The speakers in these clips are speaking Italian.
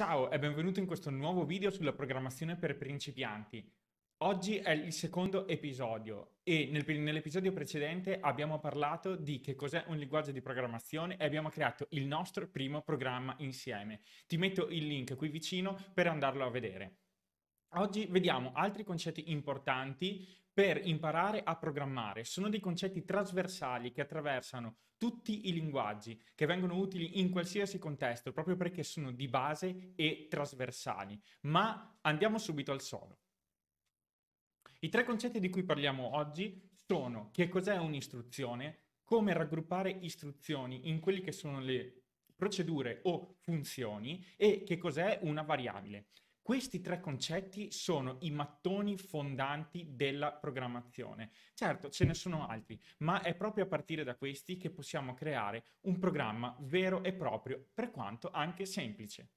Ciao e benvenuto in questo nuovo video sulla programmazione per principianti. Oggi è il secondo episodio e nel, nell'episodio precedente abbiamo parlato di che cos'è un linguaggio di programmazione e abbiamo creato il nostro primo programma insieme. Ti metto il link qui vicino per andarlo a vedere. Oggi vediamo altri concetti importanti per imparare a programmare. Sono dei concetti trasversali che attraversano tutti i linguaggi, che vengono utili in qualsiasi contesto, proprio perché sono di base e trasversali. Ma andiamo subito al sodo. I tre concetti di cui parliamo oggi sono che cos'è un'istruzione, come raggruppare istruzioni in quelle che sono le procedure o funzioni e che cos'è una variabile. Questi tre concetti sono i mattoni fondanti della programmazione. Certo, ce ne sono altri, ma è proprio a partire da questi che possiamo creare un programma vero e proprio, per quanto anche semplice.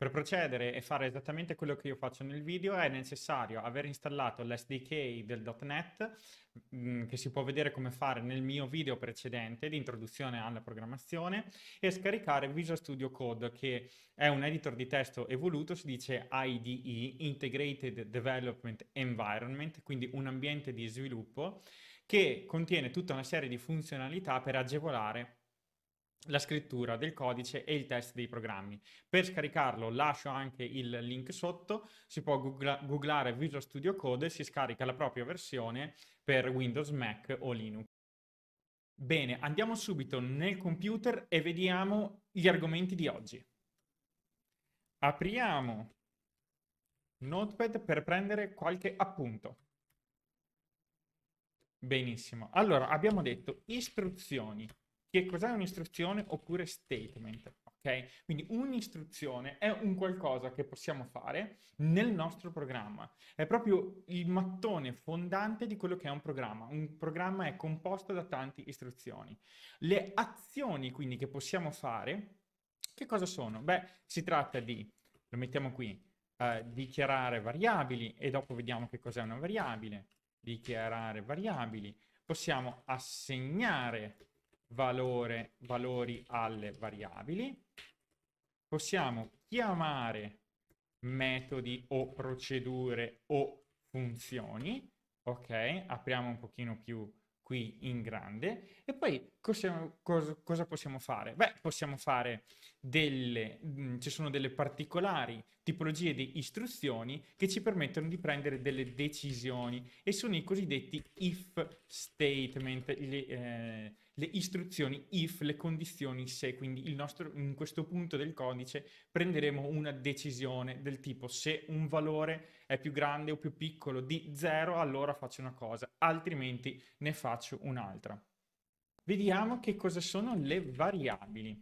Per procedere e fare esattamente quello che io faccio nel video è necessario aver installato l'SDK del.NET mh, mm, che si può vedere come fare nel mio video precedente di introduzione alla programmazione e scaricare Visual Studio Code che è un editor di testo evoluto, si dice IDE, Integrated Development Environment, quindi un ambiente di sviluppo che contiene tutta una serie di funzionalità per agevolare la scrittura del codice e il test dei programmi. Per scaricarlo lascio anche il link sotto, si può googla- googlare Visual Studio Code e si scarica la propria versione per Windows, Mac o Linux. Bene, andiamo subito nel computer e vediamo gli argomenti di oggi. Apriamo Notepad per prendere qualche appunto. Benissimo. Allora, abbiamo detto istruzioni, che cos'è un'istruzione oppure statement. Ok? Quindi un'istruzione è un qualcosa che possiamo fare nel nostro programma. È proprio il mattone fondante di quello che è un programma. Un programma è composto da tante istruzioni. Le azioni quindi che possiamo fare, che cosa sono? Beh, si tratta di, lo mettiamo qui, eh, dichiarare variabili e dopo vediamo che cos'è una variabile. Dichiarare variabili. Possiamo assegnare valore, valori alle variabili. Possiamo chiamare metodi o procedure o funzioni. Ok, apriamo un pochino più qui in grande. E poi cosa, cosa possiamo fare? Beh, possiamo fare delle... Mh, mm, ci sono delle particolari tipologie di istruzioni che ci permettono di prendere delle decisioni e sono i cosiddetti if statement, gli, eh, le istruzioni if, le condizioni se, quindi nostro, in questo punto del codice prenderemo una decisione del tipo se un valore è più grande o più piccolo di 0 allora faccio una cosa, altrimenti ne faccio un'altra. Vediamo che cosa sono le variabili.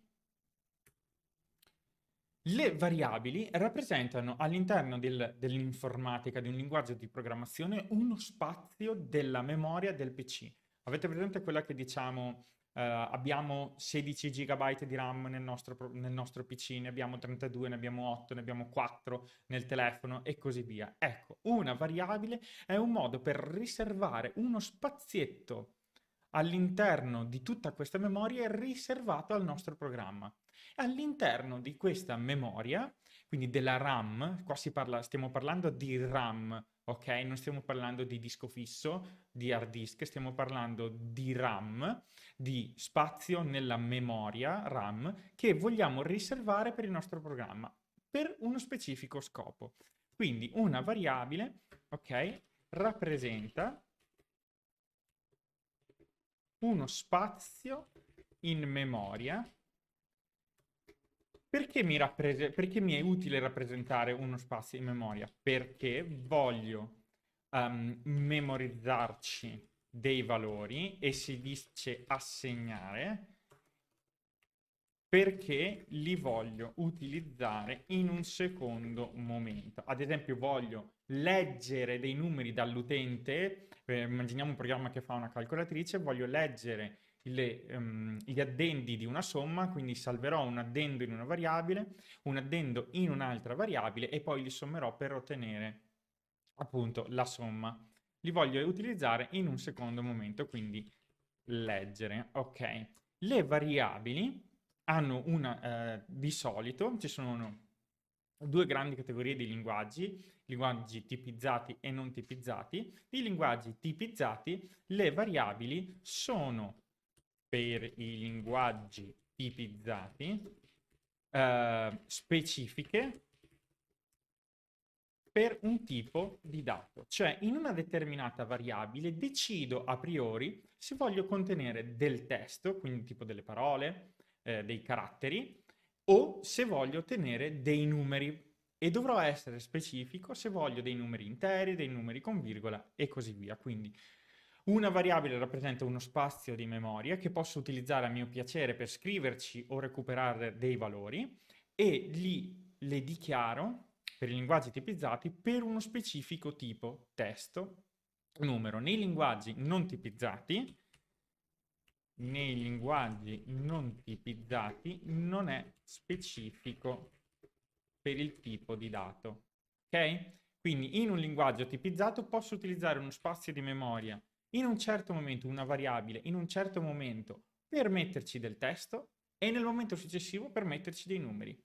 Le variabili rappresentano all'interno del, dell'informatica, di un linguaggio di programmazione, uno spazio della memoria del PC. Avete presente quella che diciamo eh, abbiamo 16 GB di RAM nel nostro, nel nostro, PC, ne abbiamo 32, ne abbiamo 8, ne abbiamo 4 nel telefono e così via. Ecco, una variabile è un modo per riservare uno spazietto all'interno di tutta questa memoria riservato al nostro programma. All'interno di questa memoria, quindi della RAM, qua parla, stiamo parlando di RAM, ok? Non stiamo parlando di disco fisso, di hard disk, stiamo parlando di RAM, di spazio nella memoria RAM che vogliamo riservare per il nostro programma per uno specifico scopo. Quindi una variabile, ok, rappresenta uno spazio in memoria perché mi, rappres- perché mi, è utile rappresentare uno spazio in memoria? Perché voglio um, memorizzarci dei valori e si dice assegnare perché li voglio utilizzare in un secondo momento. Ad esempio voglio leggere dei numeri dall'utente, eh, immaginiamo un programma che fa una calcolatrice, voglio leggere le, um, gli addendi di una somma, quindi salverò un addendo in una variabile, un addendo in un'altra variabile e poi li sommerò per ottenere appunto la somma. Li voglio utilizzare in un secondo momento, quindi leggere. Ok, le variabili hanno una, eh, di solito, ci sono due grandi categorie di linguaggi, linguaggi tipizzati e non tipizzati. Di linguaggi tipizzati le variabili sono per i linguaggi tipizzati eh, specifiche per un tipo di dato, cioè in una determinata variabile decido a priori se voglio contenere del testo, quindi tipo delle parole, eh, dei caratteri, o se voglio ottenere dei numeri e dovrò essere specifico se voglio dei numeri interi, dei numeri con virgola e così via. Quindi una variabile rappresenta uno spazio di memoria che posso utilizzare a mio piacere per scriverci o recuperare dei valori e li, le dichiaro per i linguaggi tipizzati per uno specifico tipo testo numero. Nei linguaggi non tipizzati, nei linguaggi non tipizzati non è specifico per il tipo di dato. Ok? Quindi in un linguaggio tipizzato posso utilizzare uno spazio di memoria in un certo momento una variabile, in un certo momento per metterci del testo e nel momento successivo per metterci dei numeri.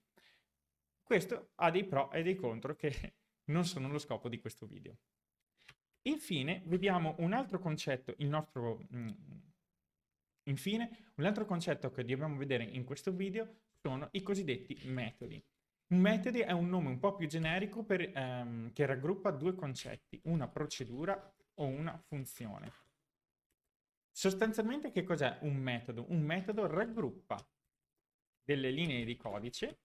Questo ha dei pro e dei contro che non sono lo scopo di questo video. Infine, vediamo un altro concetto, il nostro... Mm, infine, un altro concetto che dobbiamo vedere in questo video sono i cosiddetti metodi. Un metodo è un nome un po' più generico per, ehm, che raggruppa due concetti, una procedura o una funzione. Sostanzialmente che cos'è un metodo? Un metodo raggruppa delle linee di codice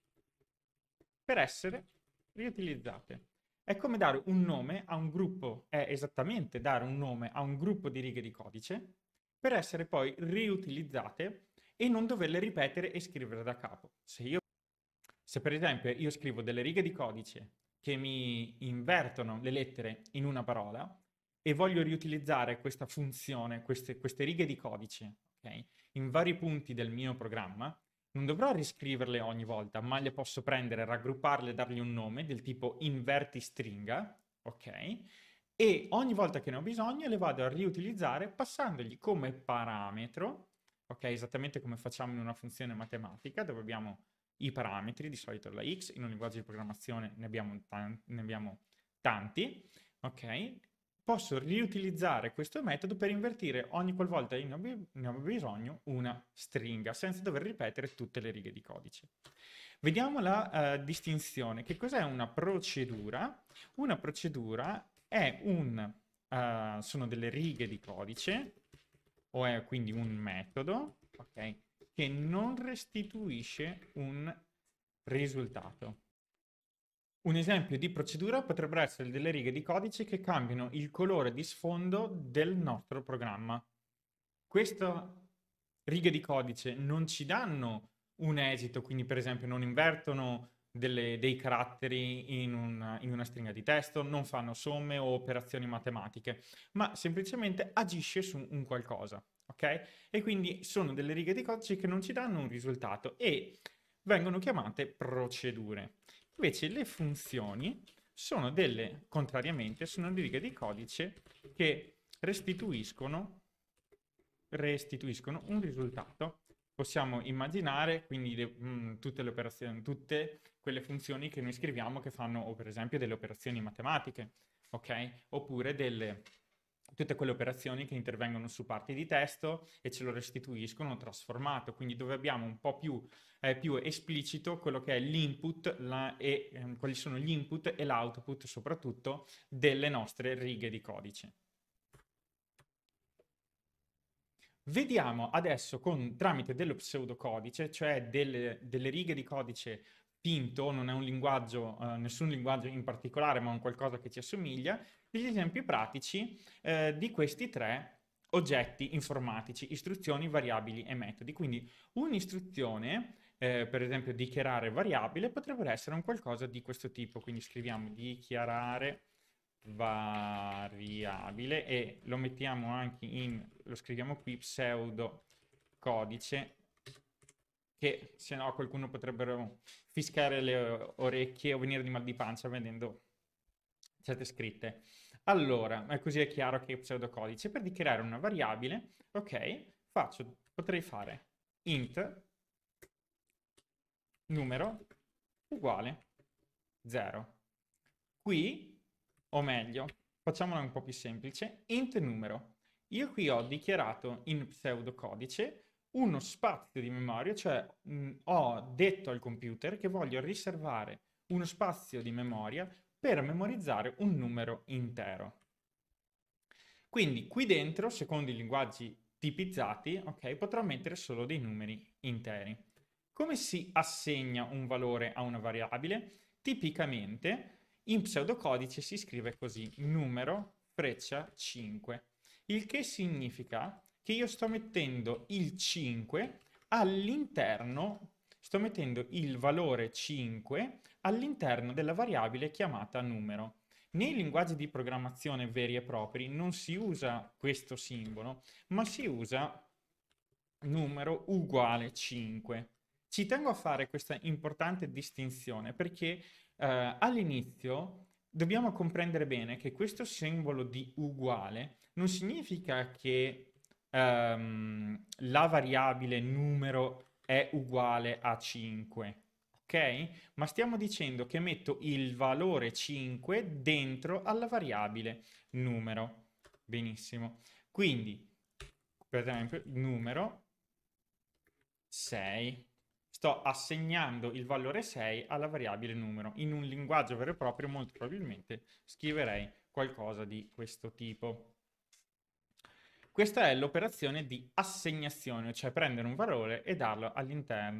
per essere riutilizzate. È come dare un nome a un gruppo, è esattamente dare un nome a un gruppo di righe di codice per essere poi riutilizzate e non doverle ripetere e scrivere da capo. Se, io, se per esempio io scrivo delle righe di codice che mi invertono le lettere in una parola, e voglio riutilizzare questa funzione, queste, queste righe di codice, okay, in vari punti del mio programma, non dovrò riscriverle ogni volta, ma le posso prendere, raggrupparle, dargli un nome del tipo inverti stringa, ok? E ogni volta che ne ho bisogno le vado a riutilizzare passandogli come parametro, ok? Esattamente come facciamo in una funzione matematica dove abbiamo i parametri, di solito la x, in un linguaggio di programmazione ne abbiamo, ne abbiamo tanti, ok? posso riutilizzare questo metodo per invertire ogni qualvolta ne ho bisogno una stringa, senza dover ripetere tutte le righe di codice. Vediamo la uh, distinzione. Che cos'è una procedura? Una procedura è un, uh, sono delle righe di codice, o è quindi un metodo, okay, che non restituisce un risultato. Un esempio di procedura potrebbero essere delle righe di codice che cambiano il colore di sfondo del nostro programma. Queste righe di codice non ci danno un esito, quindi per esempio non invertono delle, dei caratteri in una, in una, stringa di testo, non fanno somme o operazioni matematiche, ma semplicemente agisce su un qualcosa, ok? E quindi sono delle righe di codice che non ci danno un risultato e vengono chiamate procedure. Invece le funzioni sono delle, contrariamente, sono delle righe di codice che restituiscono, restituiscono un risultato. Possiamo immaginare quindi de, mh, mm, tutte, le tutte quelle funzioni che noi scriviamo che fanno, per esempio, delle operazioni matematiche, ok? Oppure delle tutte quelle operazioni che intervengono su parti di testo e ce lo restituiscono trasformato, quindi dove abbiamo un po' più, eh, più esplicito quello che è l'input la, e eh, quali sono gli input e l'output soprattutto delle nostre righe di codice. Vediamo adesso con, tramite dello pseudocodice, cioè delle, delle righe di codice Pinto non è un linguaggio, eh, nessun linguaggio in particolare, ma un qualcosa che ci assomiglia, degli esempi pratici eh, di questi tre oggetti informatici, istruzioni, variabili e metodi. Quindi un'istruzione, eh, per esempio dichiarare variabile, potrebbe essere un qualcosa di questo tipo. Quindi scriviamo dichiarare variabile e lo mettiamo anche in, lo scriviamo qui, pseudo codice che se no qualcuno potrebbero fischiare le orecchie o venire di mal di pancia vedendo certe scritte. Allora, così è chiaro che è pseudocodice. Per dichiarare una variabile, ok, faccio, potrei fare int numero uguale 0. Qui, o meglio, facciamola un po' più semplice, int numero. Io qui ho dichiarato in pseudocodice uno spazio di memoria, cioè mh, mm, ho detto al computer che voglio riservare uno spazio di memoria per memorizzare un numero intero. Quindi qui dentro, secondo i linguaggi tipizzati, okay, potrò mettere solo dei numeri interi. Come si assegna un valore a una variabile? Tipicamente in pseudocodice si scrive così, numero freccia 5, il che significa che io sto mettendo il 5 all'interno, sto mettendo il valore 5 all'interno della variabile chiamata numero. Nei linguaggi di programmazione veri e propri non si usa questo simbolo, ma si usa numero uguale 5. Ci tengo a fare questa importante distinzione perché eh, all'inizio dobbiamo comprendere bene che questo simbolo di uguale non significa che ehm, la variabile numero è uguale a 5 ok? Ma stiamo dicendo che metto il valore 5 dentro alla variabile numero. Benissimo. Quindi, per esempio, numero 6. Sto assegnando il valore 6 alla variabile numero. In un linguaggio vero e proprio molto probabilmente scriverei qualcosa di questo tipo. Questa è l'operazione di assegnazione, cioè prendere un valore e,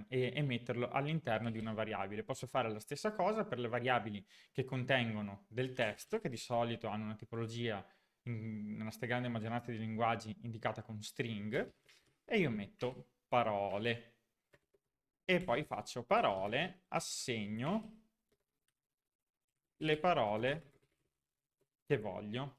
e, e metterlo all'interno di una variabile. Posso fare la stessa cosa per le variabili che contengono del testo, che di solito hanno una tipologia in, nella stragrande maggioranza dei linguaggi indicata con string, e io metto parole. E poi faccio parole, assegno le parole che voglio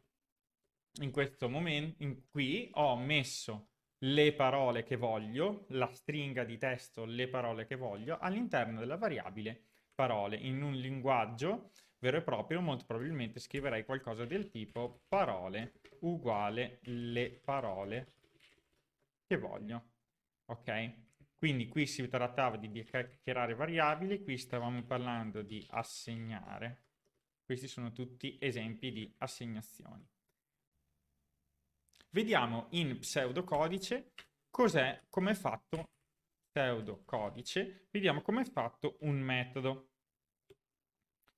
in questo momento, in qui ho messo le parole che voglio, la stringa di testo, le parole che voglio, all'interno della variabile parole. In un linguaggio vero e proprio molto probabilmente scriverei qualcosa del tipo parole uguale le parole che voglio. Ok? Quindi qui si trattava di dichiarare variabili, qui stavamo parlando di assegnare. Questi sono tutti esempi di assegnazioni. Vediamo in pseudocodice cos'è, come è fatto pseudocodice, vediamo come è fatto un metodo.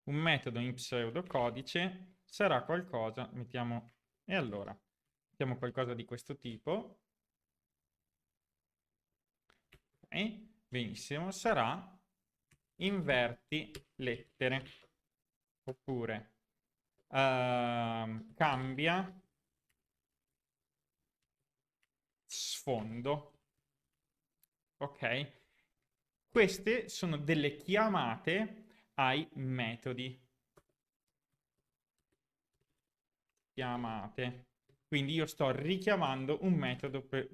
Un metodo in pseudocodice sarà qualcosa, mettiamo, e allora, mettiamo qualcosa di questo tipo. Okay. Benissimo, sarà inverti lettere, oppure uh, cambia sfondo. Ok? Queste sono delle chiamate ai metodi. Chiamate. Quindi io sto richiamando un metodo per...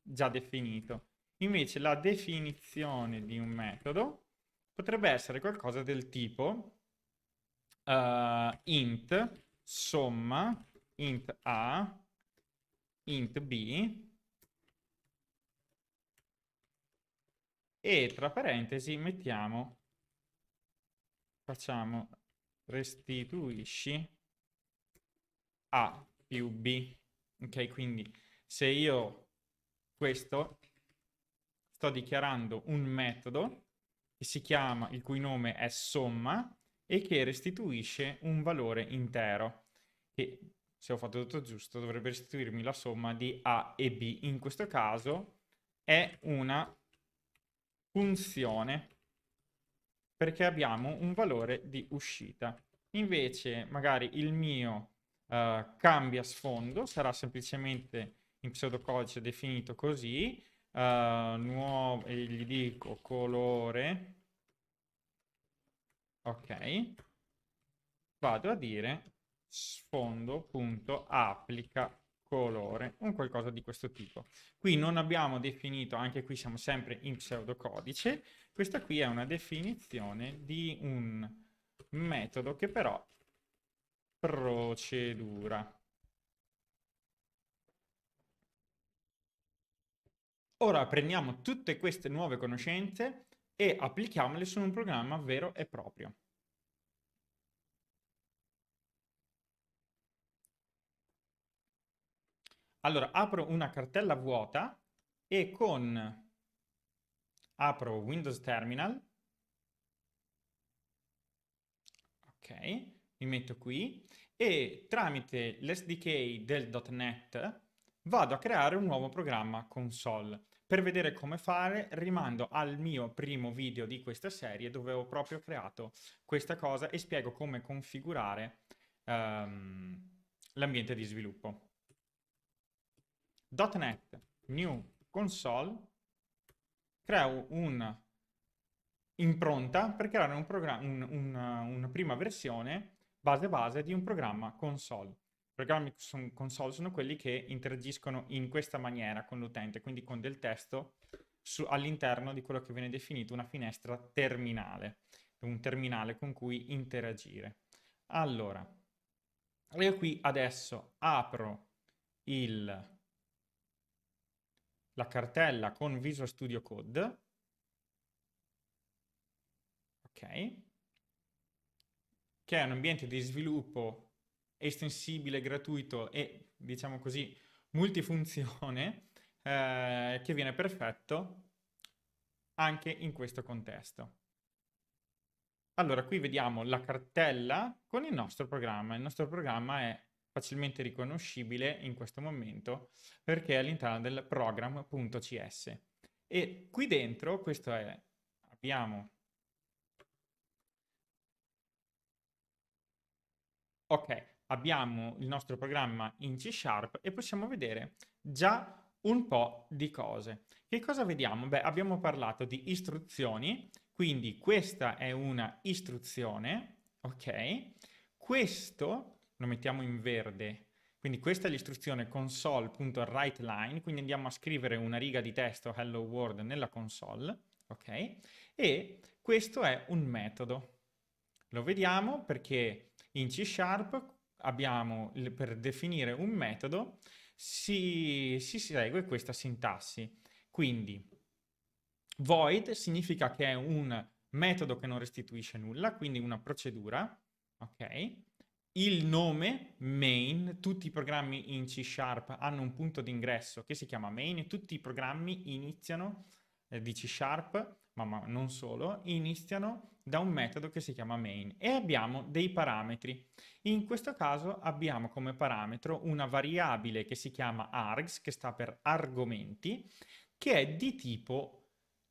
già definito. Invece la definizione di un metodo potrebbe essere qualcosa del tipo uh, int somma int a int b e tra parentesi mettiamo, facciamo restituisci A più B. Ok, quindi se io questo sto dichiarando un metodo che si chiama, il cui nome è somma e che restituisce un valore intero che se ho fatto tutto giusto dovrebbe restituirmi la somma di A e B. In questo caso è una funzione perché abbiamo un valore di uscita. Invece magari il mio uh, cambia sfondo, sarà semplicemente in pseudocodice definito così, uh, nuovo, e gli dico colore, ok, vado a dire sfondo.applica colore, un qualcosa di questo tipo. Qui non abbiamo definito, anche qui siamo sempre in pseudocodice, questa qui è una definizione di un metodo che però procedura. Ora prendiamo tutte queste nuove conoscenze e applichiamole su un programma vero e proprio. Allora, apro una cartella vuota e con... apro Windows Terminal. Ok, mi metto qui e tramite l'SDK del.NET vado a creare un nuovo programma console. Per vedere come fare rimando al mio primo video di questa serie dove ho proprio creato questa cosa e spiego come configurare um, l'ambiente di sviluppo. .NET New Console, creo un'impronta per creare un un, un, una prima versione base base di un programma console. I programmi console sono quelli che interagiscono in questa maniera con l'utente, quindi con del testo all'interno di quello che viene definito una finestra terminale, un terminale con cui interagire. Allora, io qui adesso apro il la cartella con Visual Studio Code. Ok. Che è un ambiente di sviluppo estensibile, gratuito e, diciamo così, multifunzione, eh, che viene perfetto anche in questo contesto. Allora, qui vediamo la cartella con il nostro programma. Il nostro programma è facilmente riconoscibile in questo momento perché è all'interno del program.cs. E qui dentro, questo è, abbiamo... Ok, abbiamo il nostro programma in C Sharp e possiamo vedere già un po' di cose. Che cosa vediamo? Beh, abbiamo parlato di istruzioni, quindi questa è una istruzione, ok? Questo lo mettiamo in verde. Quindi questa è l'istruzione console.writeLine, quindi andiamo a scrivere una riga di testo hello world nella console, ok? E questo è un metodo. Lo vediamo perché in C Sharp abbiamo, per definire un metodo, si, si segue questa sintassi. Quindi void significa che è un metodo che non restituisce nulla, quindi una procedura, ok? il nome main, tutti i programmi in C Sharp hanno un punto d'ingresso che si chiama main e tutti i programmi iniziano eh, di C Sharp, ma, ma non solo, iniziano da un metodo che si chiama main e abbiamo dei parametri. In questo caso abbiamo come parametro una variabile che si chiama args, che sta per argomenti, che è di tipo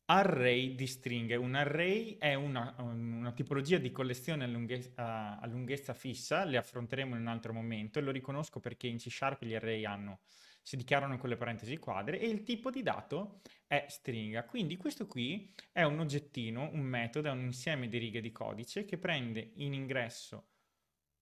Array di stringhe. Un array è una, una tipologia di collezione a lunghezza, a lunghezza, fissa, le affronteremo in un altro momento e lo riconosco perché in C Sharp gli array hanno, si dichiarano con le parentesi quadre e il tipo di dato è stringa. Quindi questo qui è un oggettino, un metodo, è un insieme di righe di codice che prende in ingresso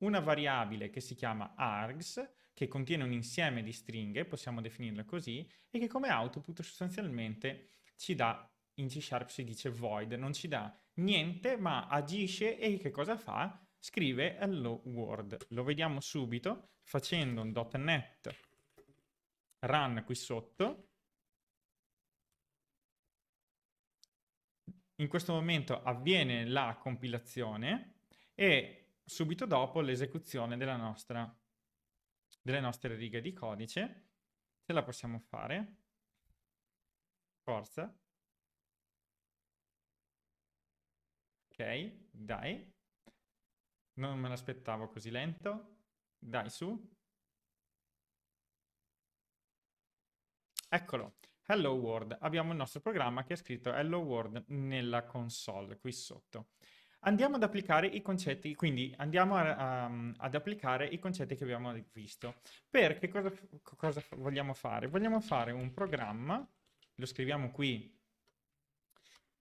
una variabile che si chiama args che contiene un insieme di stringhe, possiamo definirla così, e che come output sostanzialmente ci dà in C Sharp si dice void, non ci dà niente ma agisce e che cosa fa? Scrive hello world. Lo vediamo subito facendo un .NET run qui sotto. In questo momento avviene la compilazione e subito dopo l'esecuzione della nostra, delle nostre righe di codice. Se la possiamo fare. Forza. Ok, dai. Non me l'aspettavo così lento. Dai, su. Eccolo. Hello World. Abbiamo il nostro programma che è scritto Hello World nella console qui sotto. Andiamo ad applicare i concetti, quindi andiamo a, a, ad applicare i concetti che abbiamo visto. Per che cosa, cosa vogliamo fare? Vogliamo fare un programma, lo scriviamo qui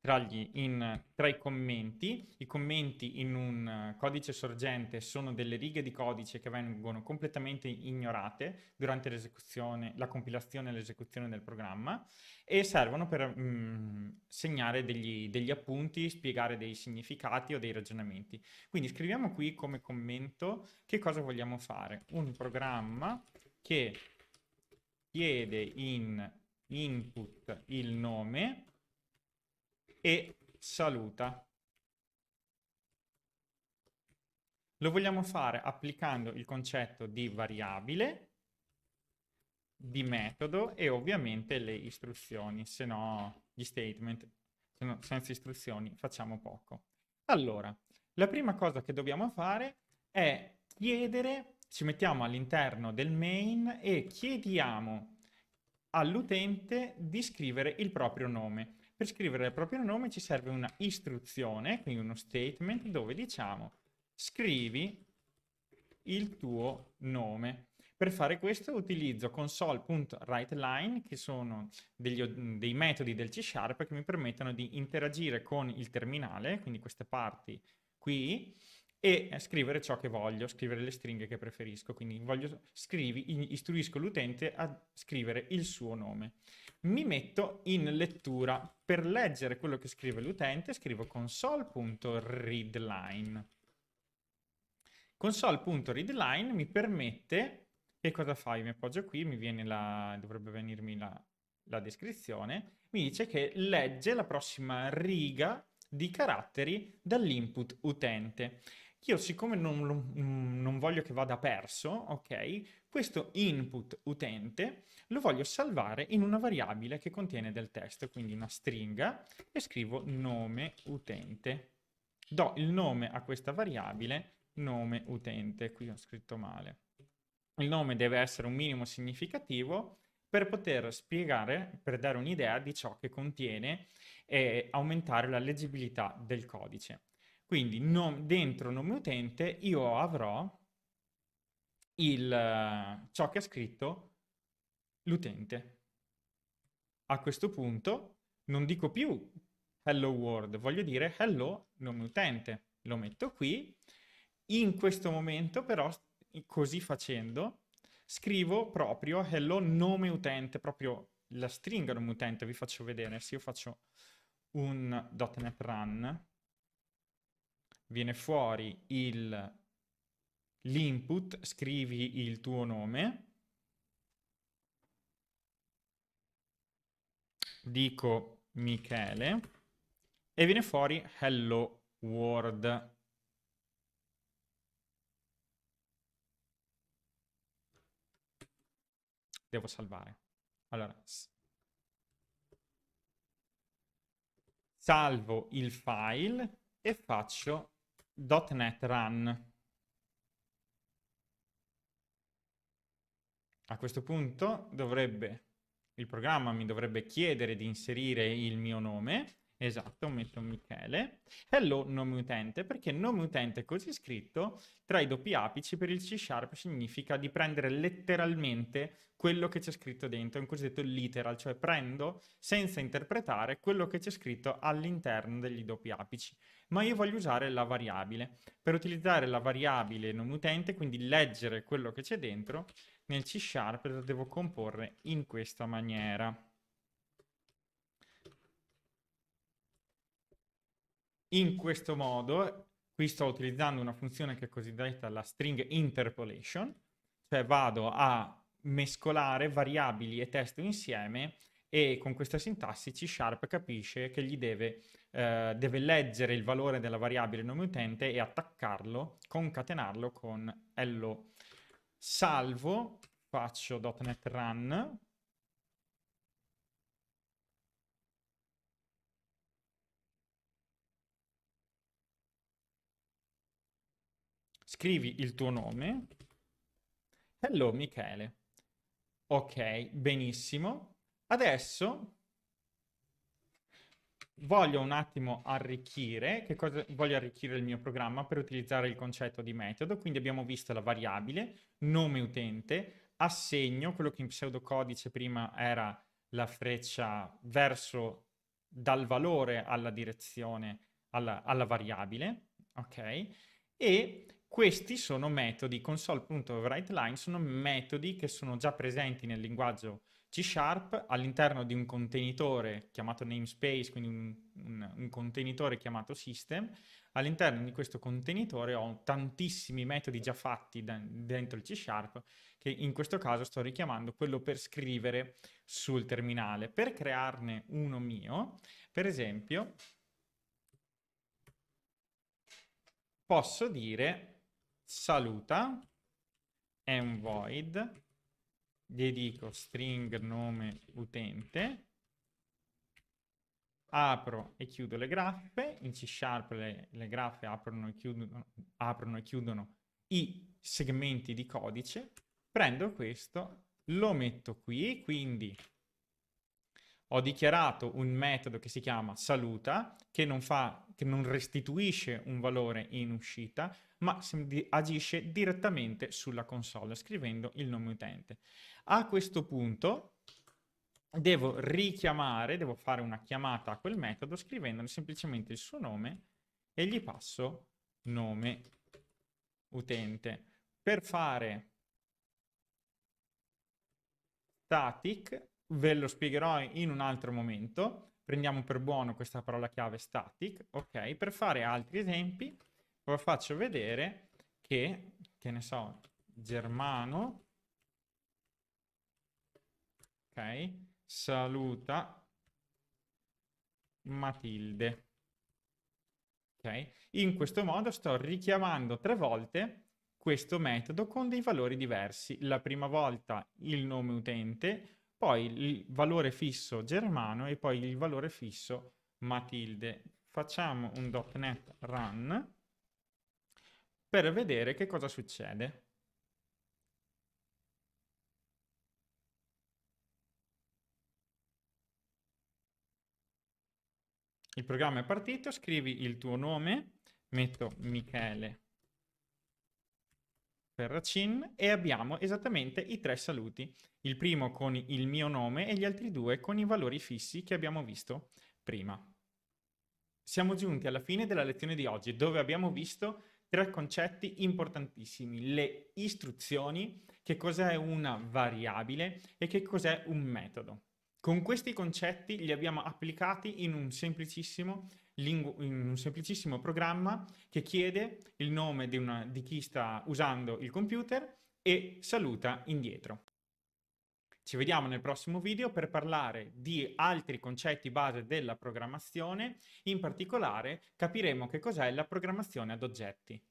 tra, in, tra i commenti. I commenti in un eh, codice sorgente sono delle righe di codice che vengono completamente ignorate durante l'esecuzione, la compilazione e l'esecuzione del programma e servono per mh, mm, segnare degli, degli appunti, spiegare dei significati o dei ragionamenti. Quindi scriviamo qui come commento che cosa vogliamo fare. Un programma che chiede in input il nome e saluta. Lo vogliamo fare applicando il concetto di variabile, di metodo e ovviamente le istruzioni, se no gli statement, se no, senza istruzioni facciamo poco. Allora, la prima cosa che dobbiamo fare è chiedere, ci mettiamo all'interno del main e chiediamo all'utente di scrivere il proprio nome. Per scrivere il proprio nome ci serve una istruzione, quindi uno statement, dove diciamo scrivi il tuo nome. Per fare questo utilizzo console.writeLine, che sono degli, dei metodi del C Sharp che mi permettono di interagire con il terminale, quindi queste parti qui, e eh, scrivere ciò che voglio, scrivere le stringhe che preferisco, quindi voglio, scrivi, istruisco l'utente a scrivere il suo nome. Mi metto in lettura, per leggere quello che scrive l'utente scrivo console.readline. Console.readline mi permette, e cosa fai? mi appoggio qui, mi la, dovrebbe venirmi la, la descrizione, mi dice che legge la prossima riga di caratteri dall'input utente io siccome non, mm, non, voglio che vada perso, ok, questo input utente lo voglio salvare in una variabile che contiene del testo, quindi una stringa, e scrivo nome utente. Do il nome a questa variabile, nome utente, qui ho scritto male. Il nome deve essere un minimo significativo per poter spiegare, per dare un'idea di ciò che contiene e aumentare la leggibilità del codice. Quindi non, dentro nome utente io avrò il, eh, ciò che ha scritto l'utente. A questo punto non dico più hello world, voglio dire hello nome utente. Lo metto qui. In questo momento però, così facendo, scrivo proprio hello nome utente, proprio la stringa nome utente, vi faccio vedere. Se io faccio un .NET run, viene fuori il, l'input, scrivi il tuo nome, dico Michele e viene fuori hello world. Devo salvare. Allora, salvo il file e faccio .NET Run. A questo punto dovrebbe, il programma mi dovrebbe chiedere di inserire il mio nome, esatto, metto Michele, hello nome utente, perché nome utente così scritto tra i doppi apici per il C Sharp significa di prendere letteralmente quello che c'è scritto dentro, un cosiddetto literal, cioè prendo senza interpretare quello che c'è scritto all'interno degli doppi apici ma io voglio usare la variabile. Per utilizzare la variabile non utente, quindi leggere quello che c'è dentro, nel C Sharp lo devo comporre in questa maniera. In questo modo, qui sto utilizzando una funzione che è cosiddetta la string interpolation, cioè vado a mescolare variabili e testo insieme e con questa sintassi C Sharp capisce che gli deve eh, deve leggere il valore della variabile nome utente e attaccarlo, concatenarlo con hello. Salvo, faccio.NET run, scrivi il tuo nome. Hello Michele. Ok, benissimo. Adesso voglio un attimo arricchire, che cosa voglio arricchire il mio programma per utilizzare il concetto di metodo, quindi abbiamo visto la variabile, nome utente, assegno, quello che in pseudocodice prima era la freccia verso dal valore alla direzione, alla, alla variabile, ok? E questi sono metodi, console.writeLine sono metodi che sono già presenti nel linguaggio c-Sharp all'interno di un contenitore chiamato namespace, quindi un, un, un, contenitore chiamato system. All'interno di questo contenitore ho tantissimi metodi già fatti da, dentro il C-Sharp, che in questo caso sto richiamando quello per scrivere sul terminale. Per crearne uno mio, per esempio, posso dire saluta envoid gli dico string nome utente, apro e chiudo le graffe, in C Sharp le, le graffe aprono e, chiudono, aprono e chiudono i segmenti di codice, prendo questo, lo metto qui, quindi ho dichiarato un metodo che si chiama saluta, che non, fa, che non restituisce un valore in uscita, ma agisce direttamente sulla console scrivendo il nome utente. A questo punto devo richiamare, devo fare una chiamata a quel metodo scrivendone semplicemente il suo nome e gli passo nome utente. Per fare static ve lo spiegherò in un altro momento. Prendiamo per buono questa parola chiave static, ok? Per fare altri esempi, vi faccio vedere che, che ne so, Germano, ok? Saluta Matilde. Okay. In questo modo sto richiamando tre volte questo metodo con dei valori diversi. La prima volta il nome utente, poi il valore fisso germano e poi il valore fisso matilde. Facciamo un .NET run per vedere che cosa succede. Il programma è partito, scrivi il tuo nome, metto Michele per Racin e abbiamo esattamente i tre saluti, il primo con il mio nome e gli altri due con i valori fissi che abbiamo visto prima. Siamo giunti alla fine della lezione di oggi dove abbiamo visto tre concetti importantissimi, le istruzioni, che cos'è una variabile e che cos'è un metodo. Con questi concetti li abbiamo applicati in un semplicissimo, lingu- in un semplicissimo programma che chiede il nome di, una, di chi sta usando il computer e saluta indietro. Ci vediamo nel prossimo video per parlare di altri concetti base della programmazione, in particolare capiremo che cos'è la programmazione ad oggetti.